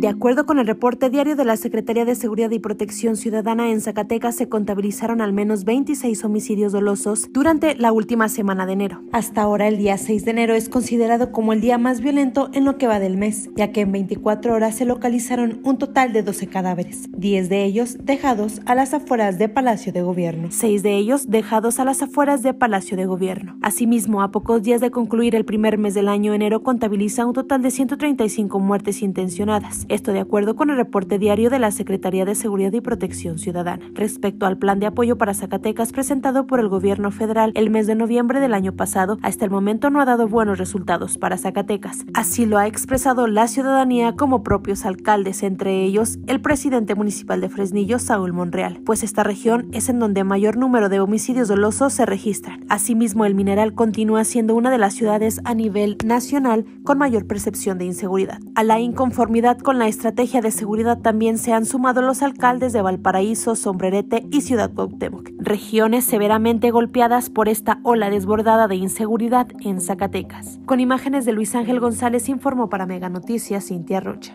De acuerdo con el reporte diario de la Secretaría de Seguridad y Protección Ciudadana en Zacatecas, se contabilizaron al menos 26 homicidios dolosos durante la última semana de enero. Hasta ahora, el día 6 de enero es considerado como el día más violento en lo que va del mes, ya que en 24 horas se localizaron un total de 12 cadáveres, 10 de ellos dejados a las afueras de Palacio de Gobierno. 6 de ellos dejados a las afueras de Palacio de Gobierno. Asimismo, a pocos días de concluir el primer mes del año, enero contabiliza un total de 135 muertes intencionadas esto de acuerdo con el reporte diario de la Secretaría de Seguridad y Protección Ciudadana respecto al plan de apoyo para Zacatecas presentado por el gobierno federal el mes de noviembre del año pasado. Hasta el momento no ha dado buenos resultados para Zacatecas. Así lo ha expresado la ciudadanía como propios alcaldes, entre ellos el presidente municipal de Fresnillo, Saúl Monreal, pues esta región es en donde mayor número de homicidios dolosos se registran. Asimismo, el mineral continúa siendo una de las ciudades a nivel nacional con mayor percepción de inseguridad. A la inconformidad con la la estrategia de seguridad también se han sumado los alcaldes de Valparaíso, Sombrerete y Ciudad Cuauhtémoc, regiones severamente golpeadas por esta ola desbordada de inseguridad en Zacatecas. Con imágenes de Luis Ángel González informó para Mega Noticias Cintia Rocha.